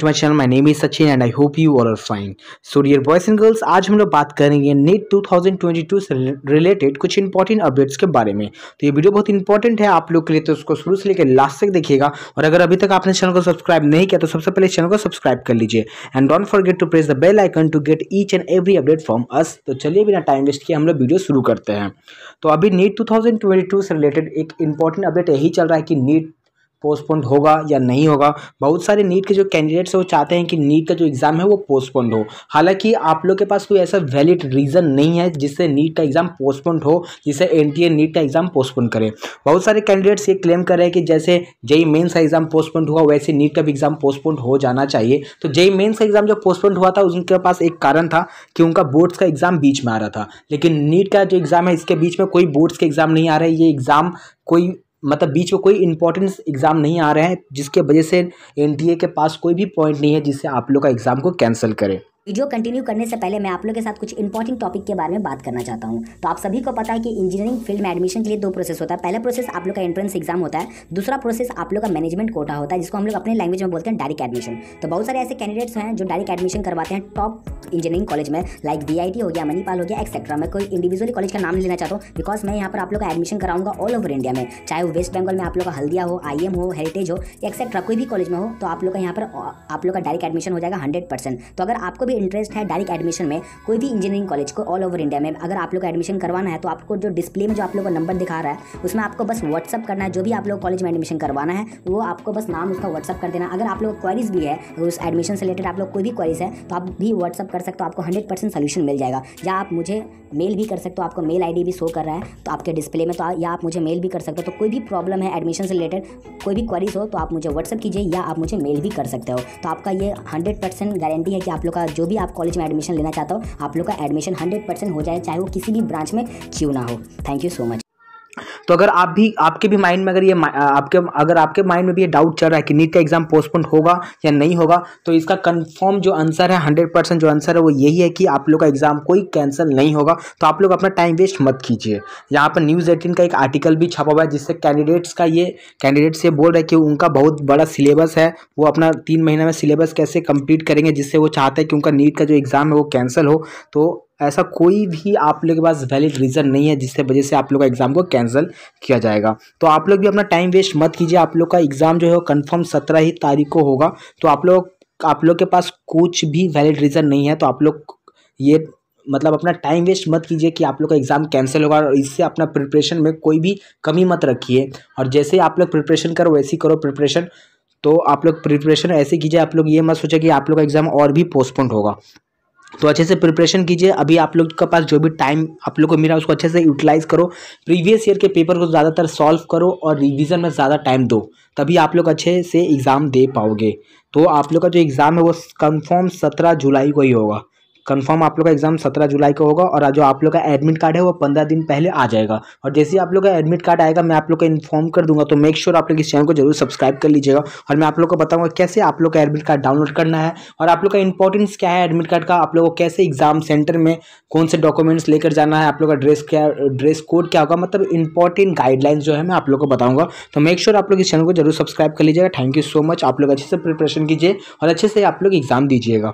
to my channel my name is Sachin and I hope you all are fine so dear boys and girls आज हम लोग बात करेंगे NET 2022 e से related कुछ इंपॉर्टेंट अपडेट्स के बारे में तो ये वीडियो बहुत इंपॉर्टेंट है आप लोग के लिए तो उसको शुरू से लेकर लास्ट तक देखिएगा और अगर अभी तक आपने चैनल को सब्सक्राइब नहीं किया तो सबसे पहले चैनल को सब्सक्राइब कर लीजिए and don't forget to press the bell icon to get each and every update from us तो चलिए बिना टाइम वेस्ट किए हम लोग वीडियो शुरू करते हैं तो अभी नेट टू e से रिलेटेड एक इंपॉर्टेंट अपडेट यही चल रहा है कि नेट पोस्टपोन्ड होगा या नहीं होगा बहुत सारे नीट के जो कैंडिडेट्स हैं वो चाहते हैं कि नीट का जो एग्ज़ाम है वो पोस्टपोन्ड हो हालांकि आप लोग के पास कोई ऐसा वैलिड रीज़न नहीं है जिससे नीट का एग्ज़ाम पोस्टपोन्ड हो जिसे एन नीट का एग्ज़ाम पोस्टपोन करें बहुत सारे कैंडिडेट्स ये क्लेम कर रहे हैं कि जैसे जई मेन्स का एग्ज़ाम पोस्टपोन्ड हुआ वैसे नीट का भी एग्ज़ाम पोस्टपोन्ड हो जाना चाहिए तो जई मेन्स का एग्ज़ाम जो पोस्टपोन्ड हुआ था उनके पास एक कारण था कि उनका बोर्ड्स का एग्ज़ाम बीच में आ रहा था लेकिन नीट का जो एग्ज़ाम है इसके बीच में कोई बोर्ड्स के एग्ज़ाम नहीं आ रहे ये एग्ज़ाम कोई मतलब बीच में कोई इंपॉर्टेंस एग्ज़ाम नहीं आ रहे हैं जिसके वजह से एन के पास कोई भी पॉइंट नहीं है जिससे आप लोग का एग्ज़ाम को कैंसिल करें वीडियो कंटिन्यू करने से पहले मैं आप लोगों के साथ कुछ इंपॉर्टेंट टॉपिक के बारे में बात करना चाहता हूँ तो आप सभी को पता है कि इंजीनियरिंग फील्ड में एडमिशन के लिए दो प्रोसेस होता है पहला प्रोसेस आप लोग का एंट्रेंस एग्जाम होता है दूसरा प्रोसेस आप लोग का मैनेजमेंट कोटा होता है जिसको हम लोग अपने लैंग्वेज में बोलते हैं डायरेक्ट एडमिशन तो बहुत सारे ऐसे कैंडिडेट्स हैं जो डायरेक्ट एडमिशन करवाते हैं टॉप इंजीनियरिंग कॉलेज में लाइक वी हो गया मनीपाल हो गया एक्सेट्रा मैं कोई इंडिविजुअली कॉलेज का नाम लेना चाहता हूँ बिकॉज मैं यहाँ पर आप लोग का एडमिशन कराऊंगा ऑल ओवर इंडिया में चाहे वो वेस्ट बंगाल में आप लोग का हल्दिया हो आई हो हेरिटेज हो एक्सेट्रा कोई भी कॉलेज में हो तो आप लोग का यहाँ पर आप लोग का डायरेक्ट एडमिशन हो जाएगा हंड्रेड तो अगर आपको भी इंटरेस्ट है डायरेक्ट एडमिशन में कोई भी इंजीनियरिंग कॉलेज को ऑल ओवर इंडिया में अगर आप लोग एडमिशन करवाना है तो आपको जो डिस्प्ले में जो आप लोग का नंबर दिखा रहा है उसमें आपको बस व्हाट्सअप करना है जो भी आप लोग कॉलेज में एडमिशन करवाना है वो आपको बस नाम उसका व्हाट्सअप कर देना अगर आप लोग क्वारीज भी है उस एडमिशन से रिलेटेड आप लोग कोई भी क्वारीज है तो आप भी व्हाट्सअप कर सकते हो आपको हंड्रेड परसेंट सोल्यूशन मिल जाएगा या आप मुझे मेल भी कर सकते हो आपको मेल आई भी शो कर रहा है तो आपके डिस्प्ले में तो या आप मुझे मेल भी कर सकते हो तो कोई भी प्रॉब्लम है एडमिशन से रिलेटेड कोई भी क्वारीज हो तो आप मुझे व्हाट्सअप कीजिए या आप मुझे मेल भी कर सकते हो तो आपका ये हंड्रेड गारंटी है कि आप लोग का जो जो भी आप कॉलेज में एडमिशन लेना चाहता हो आप लोग का एडमिशन हंड्रेड हो जाए चाहे वो किसी भी ब्रांच में क्यों ना हो थैंक यू सो मच तो अगर आप भी आपके भी माइंड में अगर ये आपके अगर आपके माइंड में भी ये डाउट चल रहा है कि नीट का एग्जाम पोस्टपोन होगा या नहीं होगा तो इसका कन्फर्म जो आंसर है हंड्रेड परसेंट जो आंसर है वो यही है कि आप लोग का एग्जाम कोई कैंसिल नहीं होगा तो आप लोग अपना टाइम वेस्ट मत कीजिए यहाँ पर न्यूज़ एटीन का एक आर्टिकल भी छपा हुआ है जिससे कैंडिडेट्स का ये कैंडिडेट्स ये बोल रहे हैं कि उनका बहुत बड़ा सिलेबस है वो अपना तीन महीने में सिलेबस कैसे कंप्लीट करेंगे जिससे वो चाहते हैं कि उनका नीट का जो एग्ज़ाम है वो कैंसिल हो तो ऐसा कोई भी आप लोग के पास वैलिड रीज़न नहीं है जिसके वजह से आप लोग का एग्ज़ाम को कैंसिल किया जाएगा तो आप लोग भी अपना टाइम वेस्ट मत कीजिए आप लोग का एग्ज़ाम जो है वो कन्फर्म सत्रह ही तारीख को होगा तो आप लोग आप लोग के पास कुछ भी वैलिड रीज़न नहीं है तो आप लोग ये मतलब अपना टाइम वेस्ट मत कीजिए कि आप लोग का एग्ज़ाम कैंसिल होगा और इससे अपना प्रिपरेशन में कोई भी कमी मत रखिए और जैसे आप लोग प्रिपरेशन करो वैसे ही करो प्रिपरेशन तो आप लोग प्रिपरेशन ऐसे कीजिए आप लोग ये मत सोचे कि आप लोग का एग्ज़ाम और भी पोस्टपोन्ड होगा तो अच्छे से प्रिपरेशन कीजिए अभी आप लोग के पास जो भी टाइम आप लोग को मिला उसको अच्छे से यूटिलाइज करो प्रीवियस ईयर के पेपर को ज़्यादातर सॉल्व करो और रिवीजन में ज़्यादा टाइम दो तभी आप लोग अच्छे से एग्ज़ाम दे पाओगे तो आप लोग का जो एग्ज़ाम है वो कंफर्म सत्रह जुलाई को ही होगा कंफर्म आप लोग का एग्जाम सत्रह जुलाई को होगा और जो आप लोग का एडमिट कार्ड है वो पंद्रह दिन पहले आ जाएगा और जैसे ही आप लोग का एडमिट कार्ड आएगा मैं आप लोग को इन्फॉर्म कर दूंगा तो मेक श्योर आप लोग इस चैनल को जरूर सब्सक्राइब कर लीजिएगा और मैं आप लोग को बताऊंगा कैसे आप लोग का एडमिट कार्ड डाउनलोड करना है और आप लोग का इंपॉर्टेंस क्या है एडमिट कार्ड का आप लोग को कैसे एग्जाम सेंटर में कौन से डॉक्यूमेंट्स लेकर जाना है आप लोग का ड्रेस क्या ड्रेस कोड क्या होगा मतलब इंपॉर्टेंट गाइडलाइंस जो है मैं आप लोग को बताऊंगा तो मेक श्योर आप लोग इस चैनल को जरूर सब्सक्राइब कर लीजिएगा थैंक यू सो मच आप लोग अच्छे से प्रिपरेशन कीजिए और अच्छे से आप लोग एग्जाम दीजिएगा